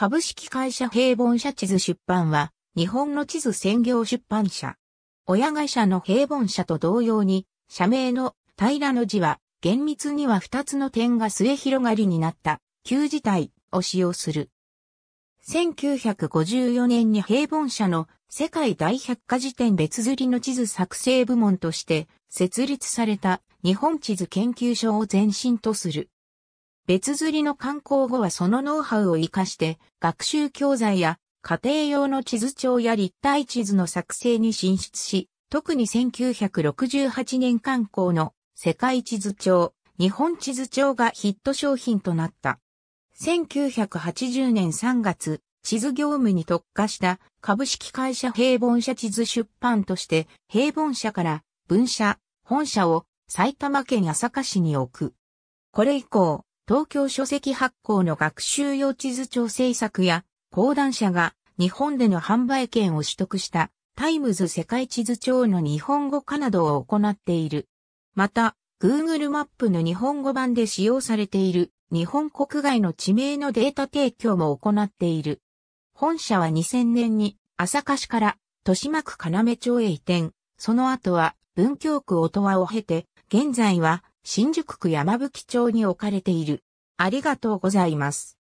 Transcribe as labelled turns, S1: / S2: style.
S1: 株式会社平凡社地図出版は、日本の地図専業出版社。親会社の平凡社と同様に、社名の平の字は、厳密には二つの点が末広がりになった、旧字体を使用する。1954年に平凡社の世界大百科事典別釣りの地図作成部門として設立された日本地図研究所を前身とする。別釣りの観光後はそのノウハウを活かして学習教材や家庭用の地図帳や立体地図の作成に進出し、特に1968年観光の世界地図帳、日本地図帳がヒット商品となった。1980年3月、地図業務に特化した株式会社平凡社地図出版として平凡社から分社、本社を埼玉県朝霞市に置く。これ以降、東京書籍発行の学習用地図帳制作や、講談社が日本での販売権を取得したタイムズ世界地図帳の日本語化などを行っている。また、Google マップの日本語版で使用されている日本国外の地名のデータ提供も行っている。本社は2000年に朝霞市から豊島区金目町へ移転、その後は文京区音羽を経て、現在は新宿区山吹町に置かれている。ありがとうございます。